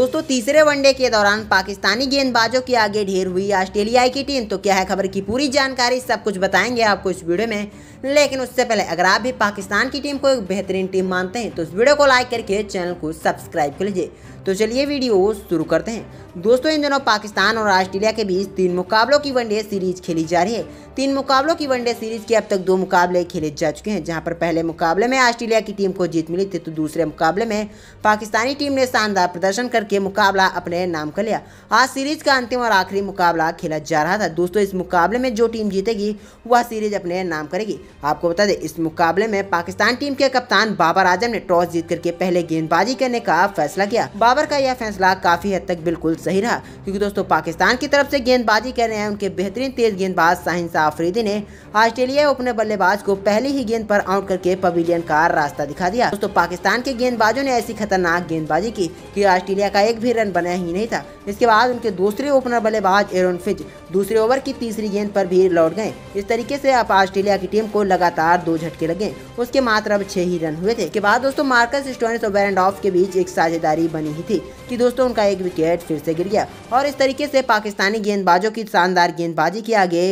दोस्तों तीसरे वनडे के दौरान पाकिस्तानी गेंदबाजों के आगे ढेर हुई ऑस्ट्रेलिया की टीम तो क्या है खबर की पूरी जानकारी सब कुछ बताएंगे आपको इस वीडियो में लेकिन उससे पहले अगर आप भी पाकिस्तान की टीम को एक बेहतरीन टीम मानते हैं तो इस वीडियो को लाइक करके चैनल को सब्सक्राइब कर लीजिए तो चलिए वीडियो शुरू करते हैं दोस्तों इन दिनों पाकिस्तान और ऑस्ट्रेलिया के बीच तीन मुकाबलों की वनडे सीरीज खेली जा रही है तीन मुकाबलों की वनडे सीरीज के अब तक दो मुकाबले खेले जा चुके हैं जहां पर पहले मुकाबले में ऑस्ट्रेलिया की टीम को जीत मिली थी तो दूसरे मुकाबले में पाकिस्तानी टीम ने शानदार प्रदर्शन करके मुकाबला अपने नाम कर लिया आज सीरीज का अंतिम और आखिरी मुकाबला खेला जा रहा था दोस्तों इस मुकाबले में जो टीम जीतेगी वह सीरीज अपने नाम करेगी आपको बता दें इस मुकाबले में पाकिस्तान टीम के कप्तान बाबर आजम ने टॉस जीत करके पहले गेंदबाजी करने का फैसला किया बाबर का यह फैसला काफी हद तक बिल्कुल सही रहा क्योंकि दोस्तों पाकिस्तान की तरफ से गेंदबाजी कर रहे हैं उनके बेहतरीन तेज गेंदबाज साहिंसा शाह आफरीदी ने ऑस्ट्रेलिया ओपनर बल्लेबाज को पहली ही गेंद पर आउट करके पवीलियन का रास्ता दिखा दिया दोस्तों पाकिस्तान के गेंदबाजों ने ऐसी खतरनाक गेंदबाजी की कि ऑस्ट्रेलिया का एक भी रन बना ही नहीं था इसके बाद उनके दूसरे ओपनर बल्लेबाज एरोन फिज दूसरे ओवर की तीसरी गेंद पर भी लौट गए इस तरीके से आप ऑस्ट्रेलिया की टीम को लगातार दो झटके लगे उसके मात्र अब छह ही रन हुए थे के बाद दोस्तों मार्कस स्टोनिस और बैरन के बीच एक साझेदारी बनी ही थी कि दोस्तों उनका एक विकेट फिर से गिर गया और इस तरीके से पाकिस्तानी गेंदबाजों की शानदार गेंदबाजी के आगे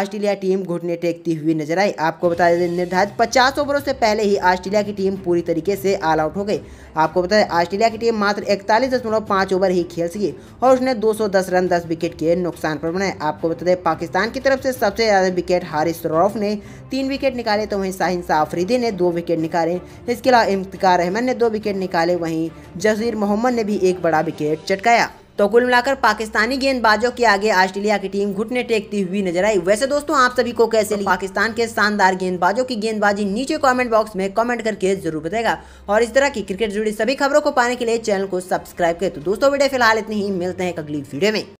ऑस्ट्रेलिया टीम घुटने टेकती हुई नजर आई आपको बता दें निर्धारित पचास ओवरों से पहले ही ऑस्ट्रेलिया की टीम पूरी तरीके से ऑल आउट हो गई आपको बता दें ऑस्ट्रेलिया की टीम मात्र इकतालीस ओवर ही खेल सकी और उसने दो रन दस विकेट के नुकसान पर बनाए आपको बता दें पाकिस्तान की तरफ से सबसे ज़्यादा विकेट हारिस रॉफ ने तीन विकेट निकाले तो वहीं शाहिन शाह आफरीदी ने दो विकेट निकाले इसके अलावा इम्तिकार रहमान ने दो विकेट निकाले वहीं जजीर मोहम्मद ने भी एक बड़ा विकेट चटकाया तो कुल मिलाकर पाकिस्तानी गेंदबाजों के आगे ऑस्ट्रेलिया की टीम घुटने टेकती हुई नजर आई वैसे दोस्तों आप सभी को कैसे तो पाकिस्तान के शानदार गेंदबाजों की गेंदबाजी नीचे कमेंट बॉक्स में कमेंट करके जरूर बताएगा और इस तरह की क्रिकेट जुड़ी सभी खबरों को पाने के लिए चैनल को सब्सक्राइब करें तो दोस्तों वीडियो फिलहाल इतनी ही मिलते हैं अगली वीडियो में